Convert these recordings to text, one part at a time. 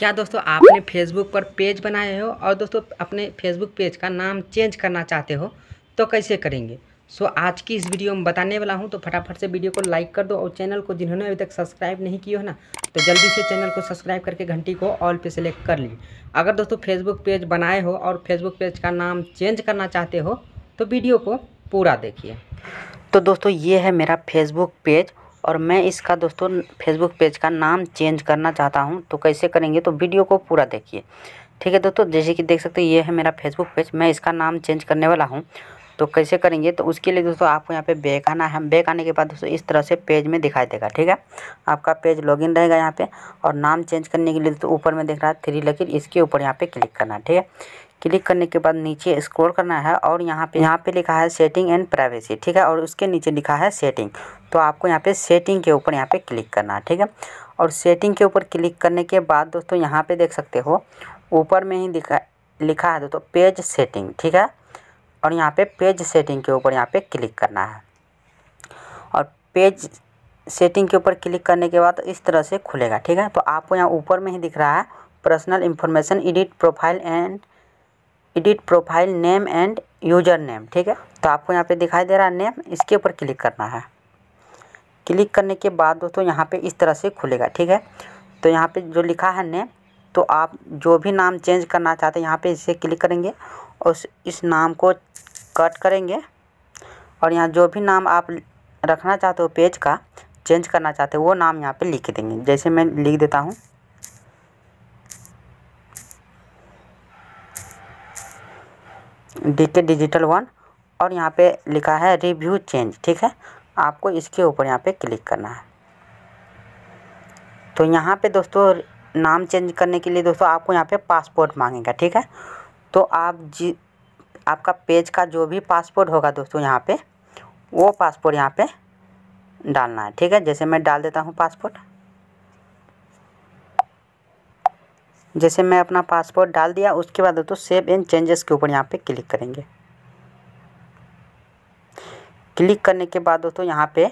क्या दोस्तों आपने फेसबुक पर पेज बनाए हो और दोस्तों अपने फेसबुक पेज का नाम चेंज करना चाहते हो तो कैसे करेंगे सो so, आज की इस वीडियो में बताने वाला हूँ तो फटाफट से वीडियो को लाइक कर दो और चैनल को जिन्होंने अभी तक सब्सक्राइब नहीं किया है ना तो जल्दी से चैनल को सब्सक्राइब करके घंटी को ऑल पे सेलेक्ट कर ली अगर दोस्तों फेसबुक पेज बनाए हो और फेसबुक पेज का नाम चेंज करना चाहते हो तो वीडियो को पूरा देखिए तो दोस्तों ये है मेरा फेसबुक पेज और मैं इसका दोस्तों फेसबुक पेज का नाम चेंज करना चाहता हूँ तो कैसे करेंगे तो वीडियो को पूरा देखिए ठीक है दोस्तों जैसे कि देख सकते हैं ये है मेरा फेसबुक पेज मैं इसका नाम चेंज करने वाला हूँ तो कैसे करेंगे तो उसके लिए दोस्तों आपको यहाँ पे बैक आना है बैक आने के बाद दोस्तों इस तरह से पेज में दिखाई देगा ठीक है आपका पेज लॉगिन रहेगा यहाँ पे और नाम चेंज करने के लिए तो ऊपर में देख रहा है थ्री लकीर इसके ऊपर यहाँ पे क्लिक करना ठीक है क्लिक करने के बाद नीचे स्क्रॉल करना है और यहाँ पे यहाँ पे लिखा है सेटिंग एंड प्राइवेसी ठीक है और उसके नीचे लिखा है सेटिंग तो आपको यहाँ पे सेटिंग के ऊपर यहाँ पे क्लिक करना है ठीक है और सेटिंग के ऊपर क्लिक करने के बाद दोस्तों यहाँ पे देख सकते हो ऊपर में ही दिखा लिखा है दोस्तों पेज सेटिंग ठीक है और यहाँ पर पेज सेटिंग के ऊपर यहाँ पर क्लिक करना है और पेज सेटिंग के ऊपर क्लिक करने के बाद इस तरह से खुलेगा ठीक है तो आपको यहाँ ऊपर में ही दिख रहा है personal information edit profile and edit profile name and user name ठीक है तो आपको यहाँ पे दिखाई दे रहा है नेम इसके ऊपर क्लिक करना है क्लिक करने के बाद दोस्तों यहाँ पे इस तरह से खुलेगा ठीक है तो यहाँ पे जो लिखा है नेम तो आप जो भी नाम चेंज करना चाहते हैं यहाँ पे इसे क्लिक करेंगे और इस नाम को कट करेंगे और यहाँ जो भी नाम आप रखना चाहते हो पेज का चेंज करना चाहते हो वो नाम यहाँ पर लिख देंगे जैसे मैं लिख देता हूँ डी के डिजिटल वन और यहाँ पे लिखा है रिव्यू चेंज ठीक है आपको इसके ऊपर यहाँ पे क्लिक करना है तो यहाँ पे दोस्तों नाम चेंज करने के लिए दोस्तों आपको यहाँ पे पासपोर्ट मांगेगा ठीक है तो आप जी आपका पेज का जो भी पासपोर्ट होगा दोस्तों यहाँ पे वो पासपोर्ट यहाँ पे डालना है ठीक है जैसे मैं डाल देता हूँ पासपोर्ट जैसे मैं अपना पासपोर्ट डाल दिया उसके बाद दोस्तों सेव एंड चेंजेस के ऊपर यहाँ पे क्लिक करेंगे क्लिक करने के बाद दोस्तों यहाँ पे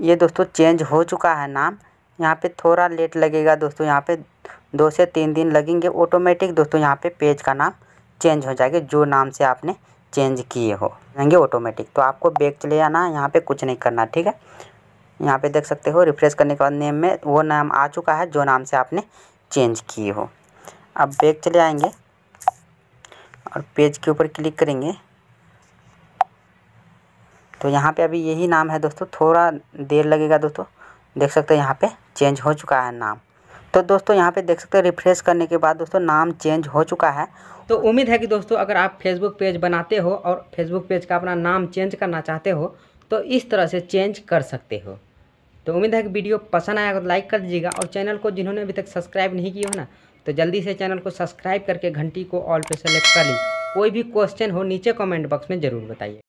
ये दोस्तों चेंज हो चुका है नाम यहाँ पे थोड़ा लेट लगेगा दोस्तों यहाँ पे दो से तीन दिन लगेंगे ऑटोमेटिक दोस्तों यहाँ पे पेज का नाम चेंज हो जाएगा जो नाम से आपने चेंज किए हो जाएंगे ऑटोमेटिक तो आपको बैग चले जाना है यहाँ पर कुछ नहीं करना ठीक है यहाँ पे देख सकते हो रिफ्रेश करने के बाद नेम में वो नाम आ चुका है जो नाम से आपने चेंज किए हो अब बैग चले आएंगे और पेज के ऊपर क्लिक करेंगे तो यहाँ पे अभी यही नाम है दोस्तों थोड़ा देर लगेगा दोस्तों देख सकते हैं यहाँ पे चेंज हो चुका है नाम तो दोस्तों यहाँ पे देख सकते हैं रिफ्रेश करने के बाद दोस्तों नाम चेंज हो चुका है तो उम्मीद है कि दोस्तों अगर आप फेसबुक पेज बनाते हो और फेसबुक पेज का अपना नाम चेंज करना चाहते हो तो इस तरह से चेंज कर सकते हो तो उम्मीद है कि वीडियो पसंद आएगा तो लाइक कर दीजिएगा और चैनल को जिन्होंने अभी तक सब्सक्राइब नहीं किया हो ना तो जल्दी से चैनल को सब्सक्राइब करके घंटी को ऑल पे सेलेक्ट कर ली कोई भी क्वेश्चन हो नीचे कमेंट बॉक्स में ज़रूर बताइए